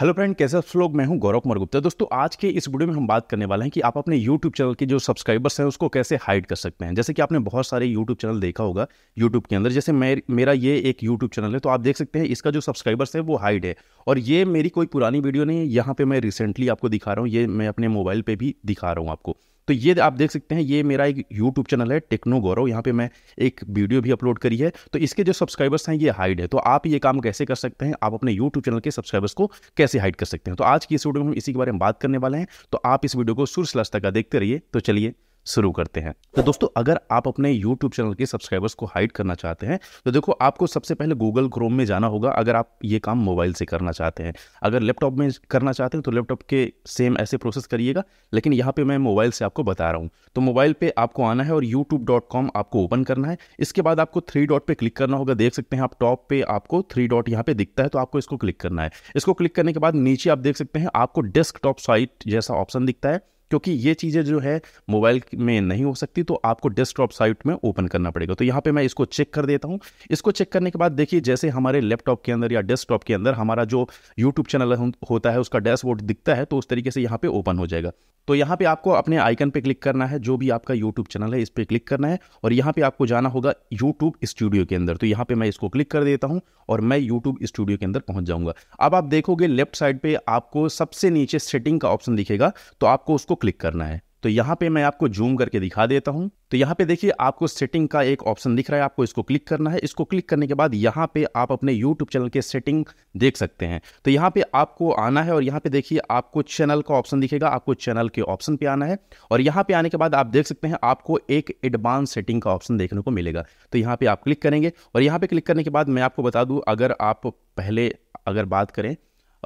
hello friend कैसे आप लोग मैं हूं गौरव कुमार गुप्ता दोस्तों आज के इस वीडियो में हम बात करने वाले हैं कि आप अपने यूट्यूब चैनल के जो सब्सक्राइबर्स हैं उसको कैसे हाइड कर सकते हैं जैसे कि आपने बहुत सारे यूट्यूब चैनल देखा होगा यूट्यूब के अंदर जैसे मैं मेरा ये एक यूट्यूब चैनल है तो आप देख सकते हैं इसका जो सब्सक्राइबर्स है वो हाइड है और ये मेरी कोई पुरानी वीडियो नहीं है यहाँ पर मैं रिसेंटली आपको दिखा रहा हूँ ये मैं अपने मोबाइल पर भी दिखा रहा हूँ आपको तो ये आप देख सकते हैं ये मेरा एक यूट्यूब चैनल है टेक्नो गौरव यहाँ पे मैं एक वीडियो भी अपलोड करी है तो इसके जो सब्सक्राइबर्स हैं ये हाइड है तो आप ये काम कैसे कर सकते हैं आप अपने यूट्यूब चैनल के सब्सक्राइबर्स को कैसे हाइड कर सकते हैं तो आज की इस वीडियो में हम इसी के बारे में बात करने वाले हैं तो आप इस वीडियो को सुर का देखते रहिए तो चलिए शुरू करते हैं तो दोस्तों अगर आप अपने YouTube चैनल के सब्सक्राइबर्स को हाइड करना चाहते हैं तो देखो आपको सबसे पहले Google Chrome में जाना होगा अगर आप ये काम मोबाइल से करना चाहते हैं अगर लैपटॉप में करना चाहते हैं तो लैपटॉप के सेम ऐसे प्रोसेस करिएगा लेकिन यहाँ पे मैं मोबाइल से आपको बता रहा हूँ तो मोबाइल पर आपको आना है और यूट्यूब आपको ओपन करना है इसके बाद आपको थ्री डॉट पर क्लिक करना होगा देख सकते हैं आप टॉप पर आपको थ्री डॉट यहाँ पर दिखता है तो आपको इसको क्लिक करना है इसको क्लिक करने के बाद नीचे आप देख सकते हैं आपको डेस्क साइट जैसा ऑप्शन दिखता है क्योंकि ये चीज़ें जो है मोबाइल में नहीं हो सकती तो आपको डेस्कटॉप साइट में ओपन करना पड़ेगा तो यहाँ पे मैं इसको चेक कर देता हूँ इसको चेक करने के बाद देखिए जैसे हमारे लैपटॉप के अंदर या डेस्कटॉप के अंदर हमारा जो यूट्यूब चैनल होता है उसका डैशबोर्ड दिखता है तो उस तरीके से यहाँ पर ओपन हो जाएगा तो यहाँ पे आपको अपने आइकन पे क्लिक करना है जो भी आपका यूट्यूब चैनल है इस पर क्लिक करना है और यहाँ पे आपको जाना होगा यूट्यूब स्टूडियो के अंदर तो यहाँ पे मैं इसको क्लिक कर देता हूँ और मैं यूट्यूब स्टूडियो के अंदर पहुँच जाऊँगा अब आप देखोगे लेफ्ट साइड पर आपको सबसे नीचे सेटिंग का ऑप्शन दिखेगा तो आपको उसको इसको क्लिक करना है तो यहाँ पे मैं आपको जूम करके दिखा देता हूँ तो यहाँ पे देखिए आपको सेटिंग का एक ऑप्शन दिख रहा है आपको इसको क्लिक करना है इसको क्लिक करने के बाद यहाँ पे आप अपने YouTube चैनल के सेटिंग देख सकते हैं तो यहाँ पे आपको आना है और यहाँ पे देखिए आपको चैनल का ऑप्शन दिखेगा आपको चैनल के ऑप्शन पे आना है और यहाँ पे आने के बाद आप देख सकते हैं आपको एक एडवांस सेटिंग का ऑप्शन देखने को मिलेगा तो यहाँ पे आप क्लिक करेंगे और यहाँ पे क्लिक करने के बाद मैं आपको बता दूँ अगर आप पहले अगर बात करें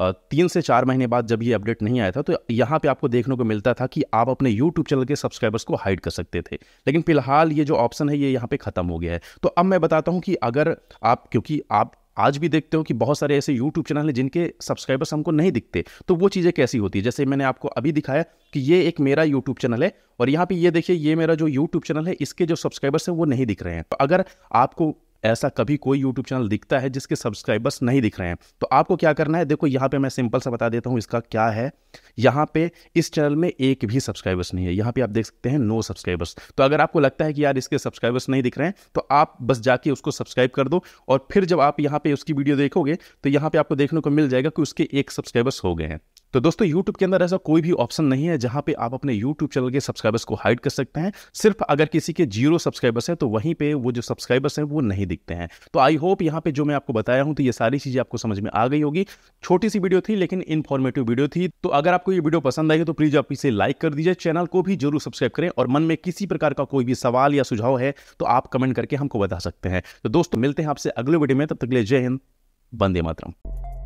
तीन से चार महीने बाद जब ये अपडेट नहीं आया था तो यहाँ पे आपको देखने को मिलता था कि आप अपने यूट्यूब चैनल के सब्सक्राइबर्स को हाइड कर सकते थे लेकिन फिलहाल ये जो ऑप्शन है ये यहाँ पे ख़त्म हो गया है तो अब मैं बताता हूँ कि अगर आप क्योंकि आप आज भी देखते हो कि बहुत सारे ऐसे यूट्यूब चैनल हैं जिनके सब्सक्राइबर्स हमको नहीं दिखते तो वो चीज़ें कैसी होती है जैसे मैंने आपको अभी दिखाया कि ये एक मेरा यूट्यूब चैनल है और यहाँ पे ये देखिए ये मेरा जो यूट्यूब चैनल है इसके जो सब्सक्राइबर्स हैं वो नहीं दिख रहे हैं तो अगर आपको ऐसा कभी कोई यूट्यूब चैनल दिखता है जिसके सब्सक्राइबर्स नहीं दिख रहे हैं तो आपको क्या करना है देखो यहाँ पे मैं सिंपल सा बता देता हूँ इसका क्या है यहाँ पे इस चैनल में एक भी सब्सक्राइबर्स नहीं है यहाँ पे आप देख सकते हैं नो सब्सक्राइबर्स तो अगर आपको लगता है कि यार इसके सब्सक्राइबर्स नहीं दिख रहे हैं तो आप बस जाके उसको सब्सक्राइब कर दो और फिर जब आप यहाँ पर उसकी वीडियो देखोगे तो यहाँ पर आपको देखने को मिल जाएगा कि उसके एक सब्सक्राइबर्स हो गए हैं तो दोस्तों यूट्यूब के अंदर ऐसा कोई भी ऑप्शन नहीं है जहां पे आप अपने यूट्यूब चैनल के सब्सक्राइबर्स को हाइड कर सकते हैं सिर्फ अगर किसी के जीरो सब्सक्राइबर्स हैं तो वहीं पे वो जो सब्सक्राइबर्स हैं वो नहीं दिखते हैं तो आई होप यहाँ पे जो मैं आपको बताया हूं तो ये सारी चीज़ें आपको समझ में आ गई होगी छोटी सी वीडियो थी लेकिन इन्फॉर्मेटिव वीडियो थी तो अगर आपको ये वीडियो पसंद आई तो प्लीज़ आप इसे लाइक कर दीजिए चैनल को भी जरूर सब्सक्राइब करें और मन में किसी प्रकार का कोई भी सवाल या सुझाव है तो आप कमेंट करके हमको बता सकते हैं तो दोस्तों मिलते हैं आपसे अगले वीडियो में तब तक ले जय हिंद बंदे मातरम